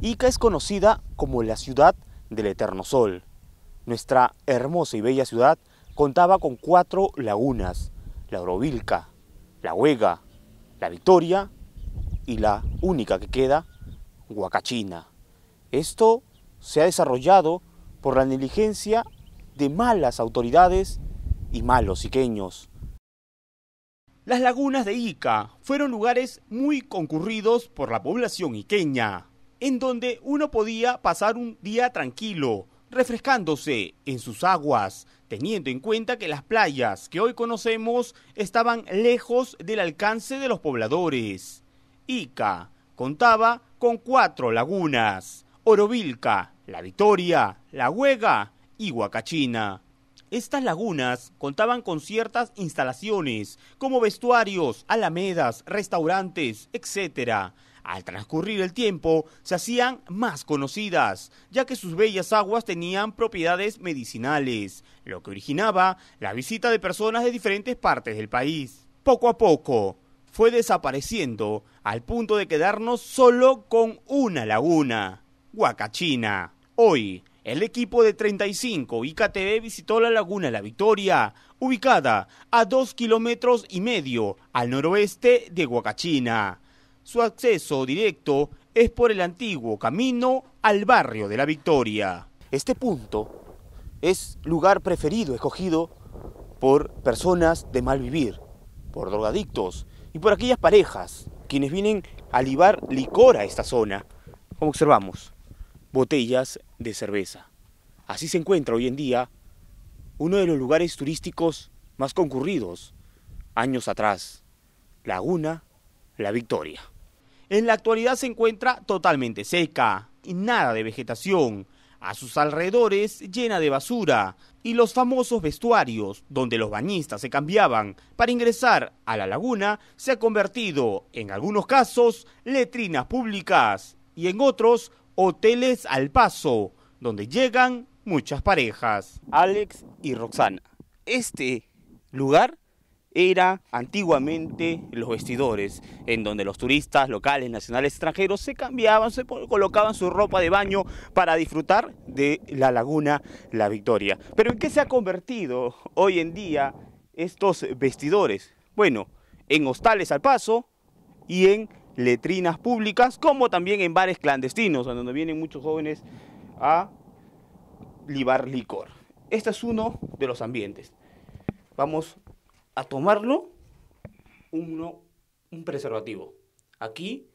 Ica es conocida como la ciudad del eterno sol. Nuestra hermosa y bella ciudad contaba con cuatro lagunas, la Orovilca, la Huega, la Victoria y la única que queda, Huacachina. Esto se ha desarrollado por la negligencia de malas autoridades y malos iqueños. Las lagunas de Ica fueron lugares muy concurridos por la población iqueña en donde uno podía pasar un día tranquilo, refrescándose en sus aguas, teniendo en cuenta que las playas que hoy conocemos estaban lejos del alcance de los pobladores. Ica contaba con cuatro lagunas, Orovilca, La Victoria, La Huega y Huacachina. Estas lagunas contaban con ciertas instalaciones, como vestuarios, alamedas, restaurantes, etc., al transcurrir el tiempo, se hacían más conocidas, ya que sus bellas aguas tenían propiedades medicinales, lo que originaba la visita de personas de diferentes partes del país. Poco a poco, fue desapareciendo al punto de quedarnos solo con una laguna, Huacachina. Hoy, el equipo de 35 IKTV visitó la laguna La Victoria, ubicada a dos kilómetros y medio al noroeste de Huacachina su acceso directo es por el antiguo camino al barrio de la Victoria. Este punto es lugar preferido escogido por personas de mal vivir, por drogadictos y por aquellas parejas quienes vienen a libar licor a esta zona. Como observamos, botellas de cerveza. Así se encuentra hoy en día uno de los lugares turísticos más concurridos años atrás, Laguna La Victoria. En la actualidad se encuentra totalmente seca, y nada de vegetación, a sus alrededores llena de basura y los famosos vestuarios donde los bañistas se cambiaban para ingresar a la laguna se ha convertido en algunos casos letrinas públicas y en otros hoteles al paso donde llegan muchas parejas. Alex y Roxana, este lugar era antiguamente los vestidores, en donde los turistas locales, nacionales, extranjeros se cambiaban, se colocaban su ropa de baño para disfrutar de la laguna La Victoria. Pero ¿en qué se ha convertido hoy en día estos vestidores? Bueno, en hostales al paso y en letrinas públicas, como también en bares clandestinos, donde vienen muchos jóvenes a libar licor. Este es uno de los ambientes. Vamos a tomarlo uno, un preservativo aquí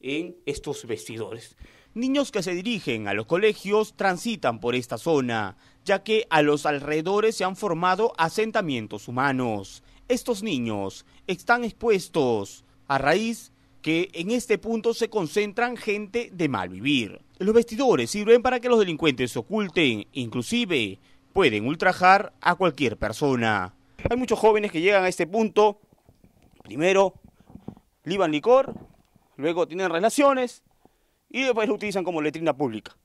en estos vestidores. Niños que se dirigen a los colegios transitan por esta zona, ya que a los alrededores se han formado asentamientos humanos. Estos niños están expuestos a raíz que en este punto se concentran gente de mal vivir. Los vestidores sirven para que los delincuentes se oculten, inclusive pueden ultrajar a cualquier persona. Hay muchos jóvenes que llegan a este punto, primero liban licor, luego tienen relaciones y después lo utilizan como letrina pública.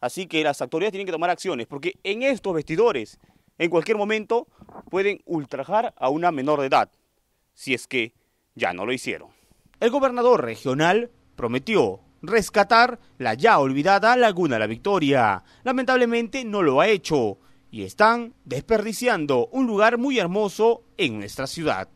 Así que las autoridades tienen que tomar acciones, porque en estos vestidores, en cualquier momento, pueden ultrajar a una menor de edad, si es que ya no lo hicieron. El gobernador regional prometió rescatar la ya olvidada Laguna La Victoria. Lamentablemente no lo ha hecho y están desperdiciando un lugar muy hermoso en nuestra ciudad.